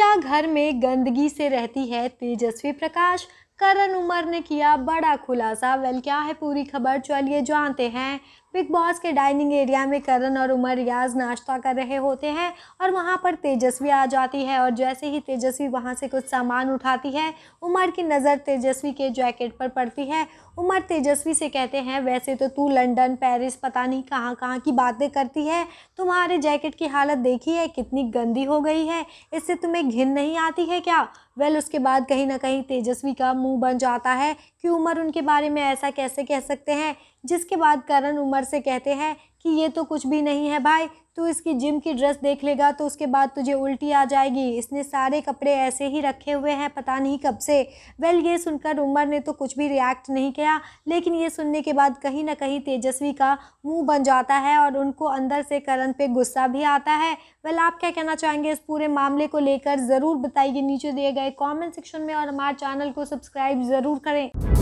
क्या घर में गंदगी से रहती है तेजस्वी प्रकाश करण उमर ने किया बड़ा खुलासा वेल क्या है पूरी खबर चलिए जानते हैं बिग बॉस के डाइनिंग एरिया में करण और उमर रियाज नाश्ता कर रहे होते हैं और वहाँ पर तेजस्वी आ जाती है और जैसे ही तेजस्वी वहाँ से कुछ सामान उठाती है उमर की नज़र तेजस्वी के जैकेट पर पड़ती है उमर तेजस्वी से कहते हैं वैसे तो तू लंदन पेरिस पता नहीं कहाँ कहाँ की बातें करती है तुम्हारे जैकेट की हालत देखी है कितनी गंदी हो गई है इससे तुम्हें घिन नहीं आती है क्या वेल उसके बाद कहीं ना कहीं तेजस्वी का मुँह मुंह बन जाता है कि उमर उनके बारे में ऐसा कैसे कह सकते हैं जिसके बाद करण उमर से कहते हैं कि ये तो कुछ भी नहीं है भाई तू इसकी जिम की ड्रेस देख लेगा तो उसके बाद तुझे उल्टी आ जाएगी इसने सारे कपड़े ऐसे ही रखे हुए हैं पता नहीं कब से वेल ये सुनकर उमर ने तो कुछ भी रिएक्ट नहीं किया लेकिन ये सुनने के बाद कहीं ना कहीं तेजस्वी का मुंह बन जाता है और उनको अंदर से करण पे गुस्सा भी आता है वेल आप क्या कहना चाहेंगे इस पूरे मामले को लेकर ज़रूर बताइए नीचे दिए गए कॉमेंट सेक्शन में और हमारे चैनल को सब्सक्राइब ज़रूर करें